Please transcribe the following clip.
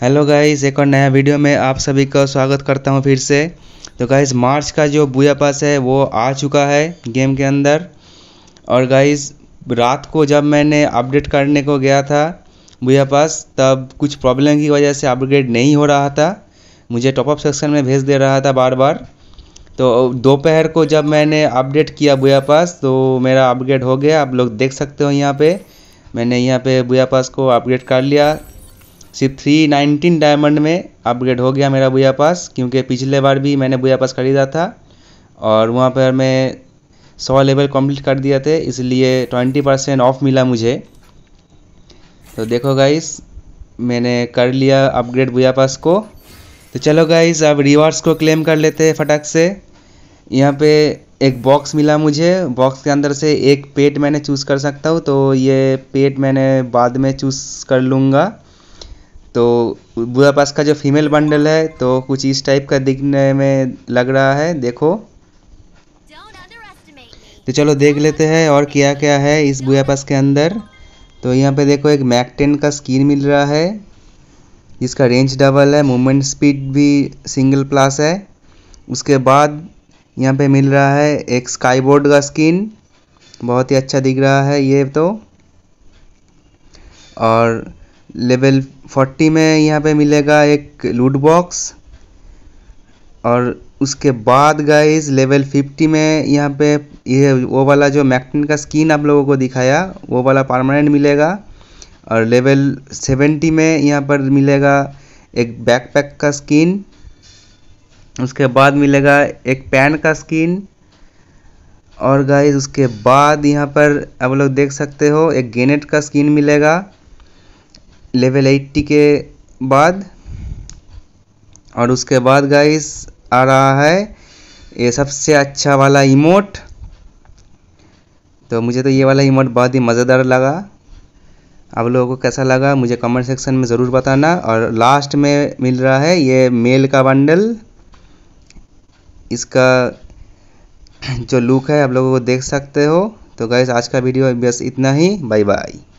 hello guys एक और नया वीडियो में आप सभी का स्वागत करता हूं फिर से तो गाइस मार्च का जो बुया पास है वो आ चुका है गेम के अंदर और गाइस रात को जब मैंने अपडेट करने को गया था बुया पास तब कुछ प्रॉब्लम की वजह से अपग्रेड नहीं हो रहा था मुझे टॉपअप सेक्शन में भेज दे रहा था बार बार तो दोपहर को जब मैंने अपडेट किया बुया पास तो मेरा अपग्रेड हो गया आप लोग देख सकते हो यहाँ पर मैंने यहाँ पर बुया पास को अपग्रेड कर लिया सिर्फ थ्री नाइनटीन डायमंड में अपग्रेड हो गया मेरा भूया पास क्योंकि पिछले बार भी मैंने भूया पास खरीदा था और वहाँ पर मैं सौ लेवल कंप्लीट कर दिया थे इसलिए ट्वेंटी परसेंट ऑफ मिला मुझे तो देखो गाइस मैंने कर लिया अपग्रेड भूया पास को तो चलो गाइस अब रिवार्ड्स को क्लेम कर लेते हैं फटाक से यहाँ पे एक बॉक्स मिला मुझे बॉक्स के अंदर से एक पेट मैंने चूज़ कर सकता हूँ तो ये पेट मैंने बाद में चूज़ कर लूँगा तो बुढ़ा पास का जो फीमेल बंडल है तो कुछ इस टाइप का दिखने में लग रहा है देखो तो चलो देख लेते हैं और क्या क्या है इस बुया पास के अंदर तो यहाँ पे देखो एक मैकटेन का स्किन मिल रहा है जिसका रेंज डबल है मूवमेंट स्पीड भी सिंगल प्लस है उसके बाद यहाँ पे मिल रहा है एक स्काईबोर्ड का स्किन बहुत ही अच्छा दिख रहा है ये तो और लेवल 40 में यहाँ पे मिलेगा एक लूट बॉक्स और उसके बाद गाइज लेवल 50 में यहाँ पे ये वो वाला जो मैक्टिन का स्किन आप लोगों को दिखाया वो वाला परमानेंट मिलेगा और लेवल 70 में यहाँ पर मिलेगा एक बैकपैक का स्किन उसके बाद मिलेगा एक पैन का स्किन और गाइज उसके बाद यहाँ पर आप लोग देख सकते हो एक गेनेट का स्किन मिलेगा लेवल 80 के बाद और उसके बाद गाइस आ रहा है ये सबसे अच्छा वाला इमोट तो मुझे तो ये वाला इमोट बहुत ही मज़ेदार लगा आप लोगों को कैसा लगा मुझे कमेंट सेक्शन में ज़रूर बताना और लास्ट में मिल रहा है ये मेल का बंडल इसका जो लुक है आप लोगों को देख सकते हो तो गाइस आज का वीडियो बस इतना ही बाय बाय